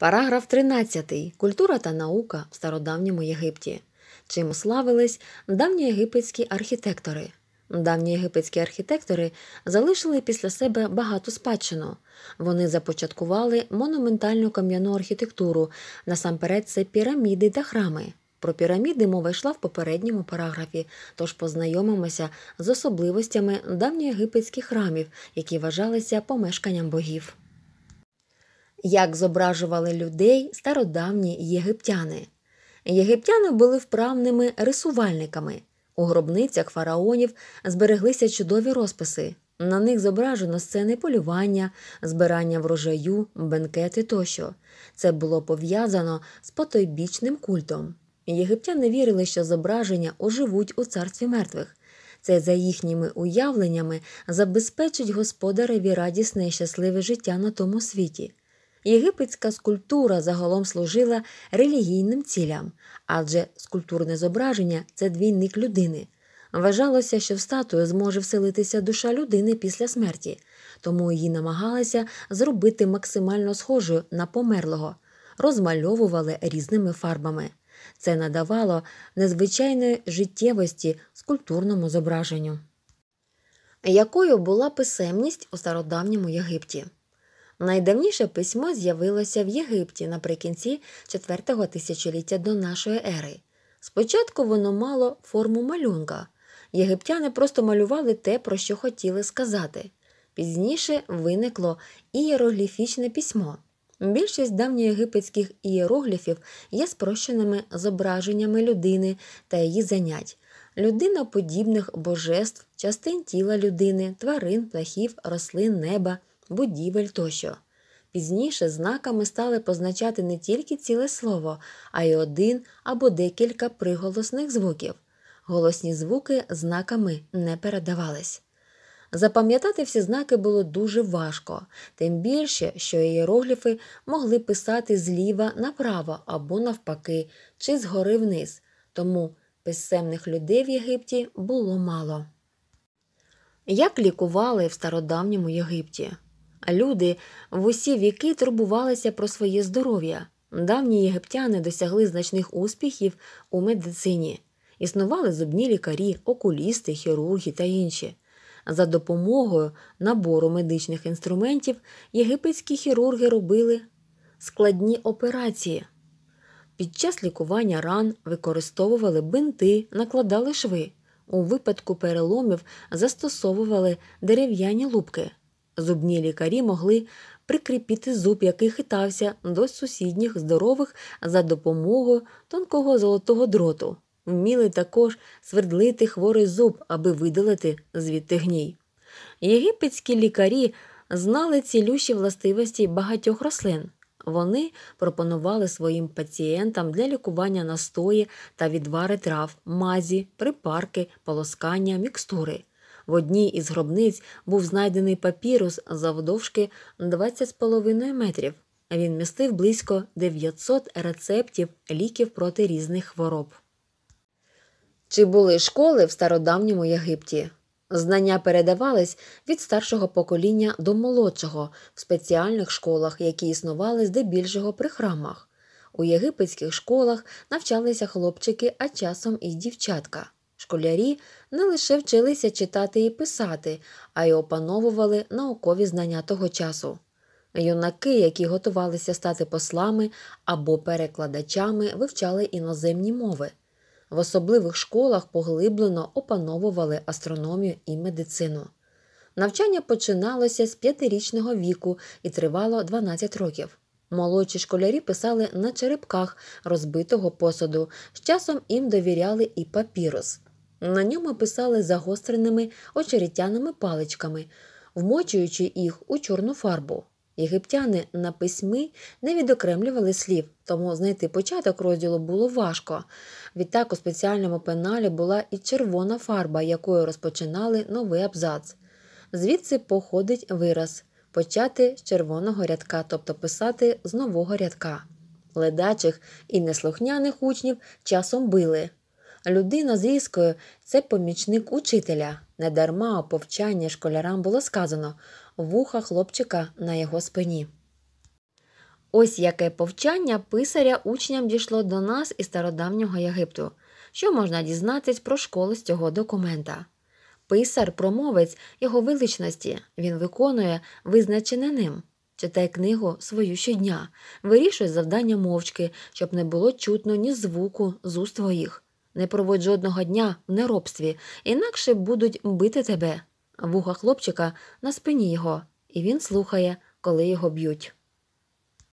Параграф 13. Культура та наука в стародавньому Єгипті. Чим славились давньоєгипетські архітектори. Давньоєгипетські архітектори залишили після себе багату спадщину. Вони започаткували монументальну кам'яну архітектуру, насамперед, це піраміди та храми. Про піраміди мова йшла в попередньому параграфі, тож познайомимося з особливостями давньоєгипетських храмів, які вважалися помешканням богів як зображували людей стародавні єгиптяни. Єгиптяни були вправними рисувальниками. У гробницях фараонів збереглися чудові розписи. На них зображено сцени полювання, збирання врожаю, бенкети тощо. Це було пов'язано з потойбічним культом. Єгиптяни вірили, що зображення оживуть у царстві мертвих. Це, за їхніми уявленнями, забезпечить господареві радісне і щасливе життя на тому світі. Єгипетська скульптура загалом служила релігійним цілям, адже скульптурне зображення це двійник людини. Вважалося, що в статую зможе вселитися душа людини після смерті, тому її намагалися зробити максимально схожою на померлого, розмальовували різними фарбами. Це надавало незвичайної життєвості скульптурному зображенню. Якою була писемність у стародавньому Єгипті? Найдавніше письмо з'явилося в Єгипті наприкінці IV тисячоліття до нашої ери. Спочатку воно мало форму малюнка. Єгиптяни просто малювали те, про що хотіли сказати. Пізніше виникло ієрогліфічне письмо. Більшість давньоєгипетських ієрогліфів є спрощеними зображеннями людини та її занять, людина подібних божеств, частин тіла людини, тварин, птахів, рослин, неба будівель тощо. Пізніше знаками стали позначати не тільки ціле слово, а й один або декілька приголосних звуків. Голосні звуки знаками не передавались. Запам'ятати всі знаки було дуже важко, тим більше, що ієрогліфи могли писати зліва направо або навпаки, чи згори вниз, тому писемних людей в Єгипті було мало. Як лікували в стародавньому Єгипті? люди в усі віки турбувалися про своє здоров'я. Давні єгиптяни досягли значних успіхів у медицині. Існували зубні лікарі, окулісти, хірурги та інші. За допомогою набору медичних інструментів єгипетські хірурги робили складні операції. Під час лікування ран використовували бинти, накладали шви. У випадку переломів застосовували дерев'яні лупки. Зубні лікарі могли прикріпіти зуб, який хитався до сусідніх здорових за допомогою тонкого золотого дроту, вміли також свердлити хворий зуб, аби видалити звідти гній. Єгипетські лікарі знали цілющі властивості багатьох рослин. Вони пропонували своїм пацієнтам для лікування настої та відвари трав, мазі, припарки, полоскання, мікстури. В одній із гробниць був знайдений папірус завдовжки 20,5 метрів. Він містив близько 900 рецептів ліків проти різних хвороб. Чи були школи в стародавньому Єгипті? Знання передавались від старшого покоління до молодшого в спеціальних школах, які існували здебільшого при храмах. У єгипетських школах навчалися хлопчики, а часом і дівчатка школярі не лише вчилися читати і писати, а й опановували наукові знання того часу. Юнаки, які готувалися стати послами або перекладачами, вивчали іноземні мови. В особливих школах поглиблено опановували астрономію і медицину. Навчання починалося з п'ятирічного віку і тривало 12 років. Молодші школярі писали на черепках розбитого посуду, з часом їм довіряли і папірус. На ньому писали загостреними очеретяними паличками, вмочуючи їх у чорну фарбу. Єгиптяни на письмі не відокремлювали слів, тому знайти початок розділу було важко. Відтак у спеціальному пеналі була і червона фарба, якою розпочинали новий абзац. Звідси походить вираз почати з червоного рядка, тобто писати з нового рядка. Ледачих і неслухняних учнів часом били людина з різкою це помічник учителя. Недарма повчання школярам було сказано вуха хлопчика на його спині. Ось яке повчання писаря учням дійшло до нас із стародавнього Єгипту. Що можна дізнатись про школу з цього документа? Писар, промовець його величності, він виконує визначене ним, Читай книгу свою щодня, вирішуй завдання мовчки, щоб не було чутно ні звуку з уст твоїх. Не проводь жодного дня в неробстві, інакше будуть бити тебе. Вуха хлопчика на спині його, і він слухає, коли його б'ють.